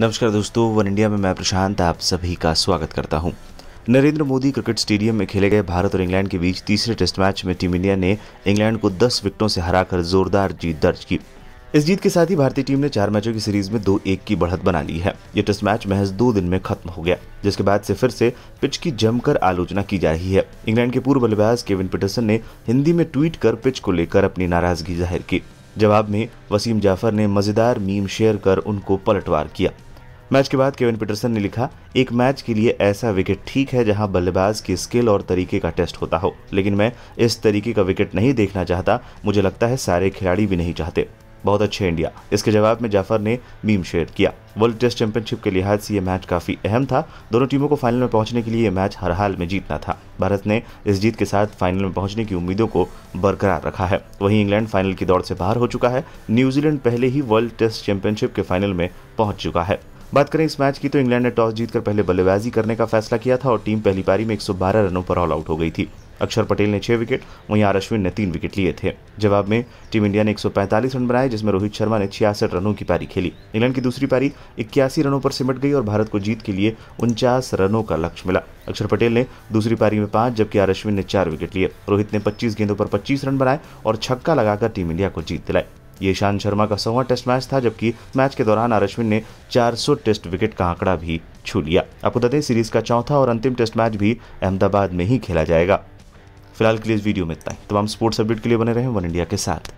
नमस्कार दोस्तों one India में मैं प्रशांत आप सभी का स्वागत करता हूं। नरेंद्र मोदी क्रिकेट स्टेडियम में खेले गए भारत और इंग्लैंड के बीच तीसरे टेस्ट मैच में टीम इंडिया ने इंग्लैंड को 10 विकेटों से हराकर जोरदार जीत दर्ज की इस जीत के साथ ही भारतीय टीम ने चार मैचों की सीरीज में दो एक की बढ़त बना ली है ये टेस्ट मैच महज दो दिन में खत्म हो गया जिसके बाद से फिर से पिच की जमकर आलोचना की जा रही है इंग्लैंड के पूर्व बल्लेबाज केविन पीटरसन ने हिंदी में ट्वीट कर पिच को लेकर अपनी नाराजगी जाहिर की जवाब में वसीम जाफर ने मजेदार मीम शेयर कर उनको पलटवार किया मैच के बाद केविन पीटरसन ने लिखा एक मैच के लिए ऐसा विकेट ठीक है जहां बल्लेबाज की स्किल और तरीके का टेस्ट होता हो लेकिन मैं इस तरीके का विकेट नहीं देखना चाहता मुझे लगता है सारे खिलाड़ी भी नहीं चाहते बहुत अच्छे इंडिया इसके जवाब में जाफर ने मीम शेयर किया वर्ल्ड टेस्ट चैंपियनशिप के लिहाज से यह मैच काफी अहम था दोनों टीमों को फाइनल में पहुंचने के लिए यह मैच हर हाल में जीतना था भारत ने इस जीत के साथ फाइनल में पहुंचने की उम्मीदों को बरकरार रखा है वहीं इंग्लैंड फाइनल की दौड़ से बाहर हो चुका है न्यूजीलैंड पहले ही वर्ल्ड टेस्ट चैंपियनशिप के फाइनल में पहुंच चुका है बात करें इस मैच की तो इंग्लैंड ने टॉस जीतकर पहले बल्लेबाजी करने का फैसला किया था और टीम पहली पारी में 112 रनों पर ऑल आउट हो गई थी अक्षर पटेल ने छह विकेट वहीं आर अश्विन ने तीन विकेट लिए थे जवाब में टीम इंडिया ने 145 रन बनाए जिसमें रोहित शर्मा ने छियासठ रनों की पारी खेली इंग्लैंड की दूसरी पारी इक्यासी रनों पर सिमट गई और भारत को जीत के लिए उनचास रनों का लक्ष्य मिला अक्षर पटेल ने दूसरी पारी में पांच जबकि आर अश्विन ने चार विकेट लिए रोहित ने पच्चीस गेंदों पर पच्चीस रन बनाए और छक्का लगाकर टीम इंडिया को जीत दिलाई ये ईशांत शर्मा का सौवा टेस्ट मैच था जबकि मैच के दौरान आर अश्विन ने 400 टेस्ट विकेट का आंकड़ा भी छू लिया आपको बता सीरीज का चौथा और अंतिम टेस्ट मैच भी अहमदाबाद में ही खेला जाएगा फिलहाल के लिए इस वीडियो में इतना ही तमाम स्पोर्ट्स अपडेट के लिए बने रहे वन इंडिया के साथ